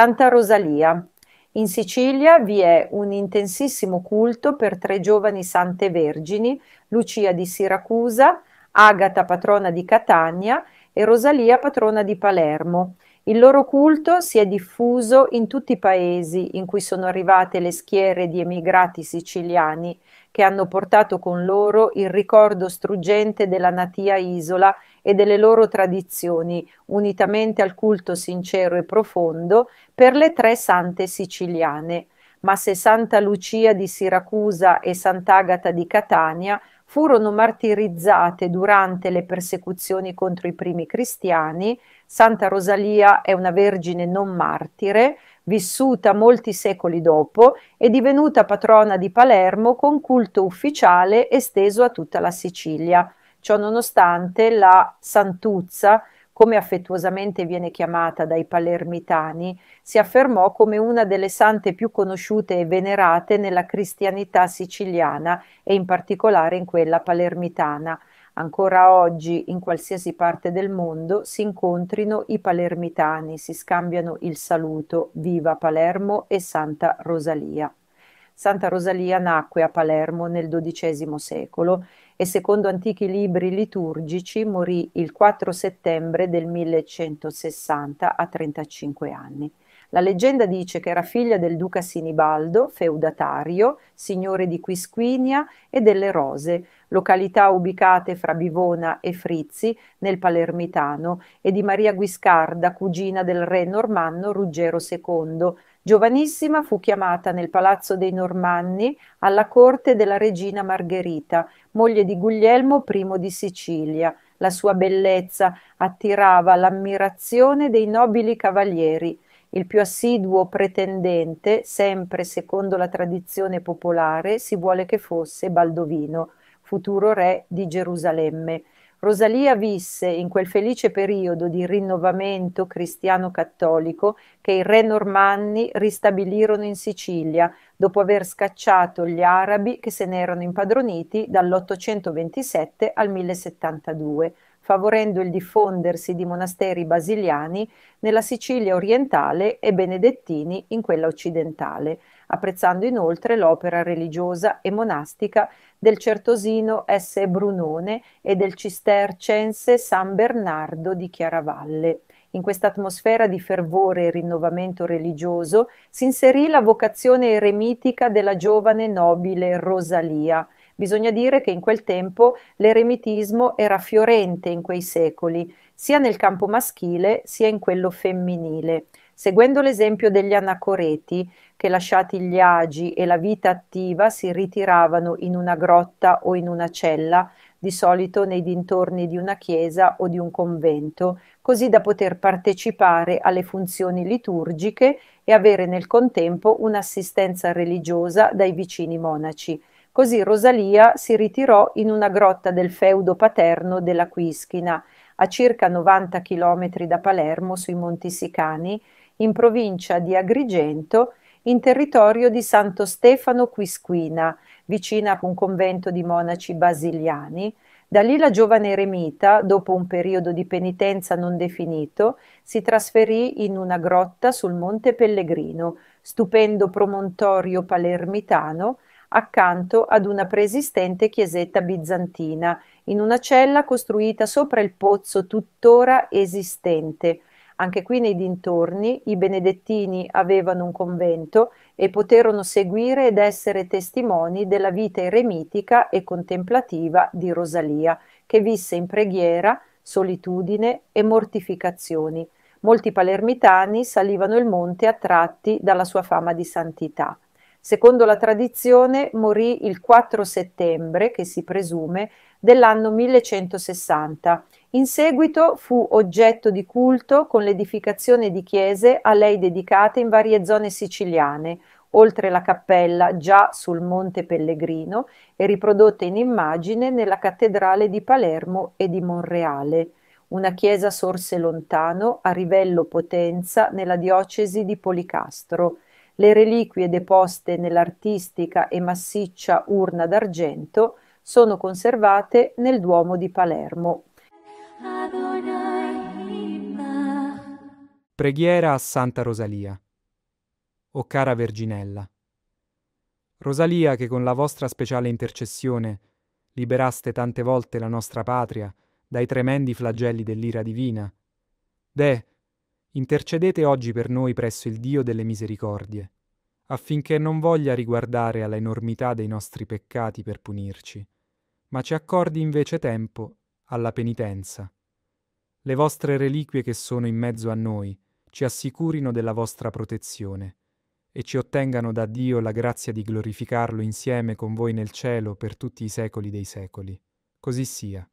Santa Rosalia. In Sicilia vi è un intensissimo culto per tre giovani sante vergini, Lucia di Siracusa, Agata patrona di Catania e Rosalia patrona di Palermo, il loro culto si è diffuso in tutti i paesi in cui sono arrivate le schiere di emigrati siciliani che hanno portato con loro il ricordo struggente della natia isola e delle loro tradizioni, unitamente al culto sincero e profondo per le tre sante siciliane. Ma se Santa Lucia di Siracusa e Sant'Agata di Catania furono martirizzate durante le persecuzioni contro i primi cristiani. Santa Rosalia è una vergine non martire, vissuta molti secoli dopo e divenuta patrona di Palermo con culto ufficiale esteso a tutta la Sicilia. Ciononostante la santuzza come affettuosamente viene chiamata dai palermitani, si affermò come una delle sante più conosciute e venerate nella cristianità siciliana e in particolare in quella palermitana. Ancora oggi, in qualsiasi parte del mondo, si incontrino i palermitani, si scambiano il saluto Viva Palermo e Santa Rosalia. Santa Rosalia nacque a Palermo nel XII secolo e secondo antichi libri liturgici morì il 4 settembre del 1160 a 35 anni. La leggenda dice che era figlia del duca Sinibaldo, feudatario, signore di Quisquinia e delle Rose, località ubicate fra Bivona e Frizi nel Palermitano, e di Maria Guiscarda, cugina del re normanno Ruggero II, Giovanissima fu chiamata nel palazzo dei Normanni alla corte della regina Margherita, moglie di Guglielmo I di Sicilia. La sua bellezza attirava l'ammirazione dei nobili cavalieri. Il più assiduo pretendente, sempre secondo la tradizione popolare, si vuole che fosse Baldovino, futuro re di Gerusalemme. Rosalia visse in quel felice periodo di rinnovamento cristiano-cattolico che i re normanni ristabilirono in Sicilia dopo aver scacciato gli arabi che se ne erano impadroniti dall'827 al 1072 favorendo il diffondersi di monasteri basiliani nella Sicilia orientale e benedettini in quella occidentale, apprezzando inoltre l'opera religiosa e monastica del certosino S. Brunone e del cistercense San Bernardo di Chiaravalle. In questa atmosfera di fervore e rinnovamento religioso si inserì la vocazione eremitica della giovane nobile Rosalia, Bisogna dire che in quel tempo l'eremitismo era fiorente in quei secoli, sia nel campo maschile sia in quello femminile. Seguendo l'esempio degli anacoreti, che lasciati gli agi e la vita attiva si ritiravano in una grotta o in una cella, di solito nei dintorni di una chiesa o di un convento, così da poter partecipare alle funzioni liturgiche e avere nel contempo un'assistenza religiosa dai vicini monaci. Così Rosalia si ritirò in una grotta del feudo paterno della Quischina, a circa 90 km da Palermo sui Monti Sicani, in provincia di Agrigento, in territorio di Santo Stefano Quisquina, vicina a un convento di monaci basiliani. Da lì la giovane eremita, dopo un periodo di penitenza non definito, si trasferì in una grotta sul Monte Pellegrino, stupendo promontorio palermitano, accanto ad una preesistente chiesetta bizantina, in una cella costruita sopra il pozzo tuttora esistente. Anche qui nei dintorni i benedettini avevano un convento e poterono seguire ed essere testimoni della vita eremitica e contemplativa di Rosalia, che visse in preghiera, solitudine e mortificazioni. Molti palermitani salivano il monte attratti dalla sua fama di santità. Secondo la tradizione morì il 4 settembre, che si presume, dell'anno 1160. In seguito fu oggetto di culto con l'edificazione di chiese a lei dedicate in varie zone siciliane, oltre la cappella già sul Monte Pellegrino e riprodotta in immagine nella cattedrale di Palermo e di Monreale. Una chiesa sorse lontano a Rivello Potenza nella diocesi di Policastro le reliquie deposte nell'artistica e massiccia urna d'argento sono conservate nel Duomo di Palermo. Preghiera a Santa Rosalia. O cara Verginella. Rosalia che con la vostra speciale intercessione liberaste tante volte la nostra patria dai tremendi flagelli dell'ira divina. De, intercedete oggi per noi presso il Dio delle misericordie, affinché non voglia riguardare alla enormità dei nostri peccati per punirci, ma ci accordi invece tempo alla penitenza. Le vostre reliquie che sono in mezzo a noi ci assicurino della vostra protezione e ci ottengano da Dio la grazia di glorificarlo insieme con voi nel cielo per tutti i secoli dei secoli. Così sia.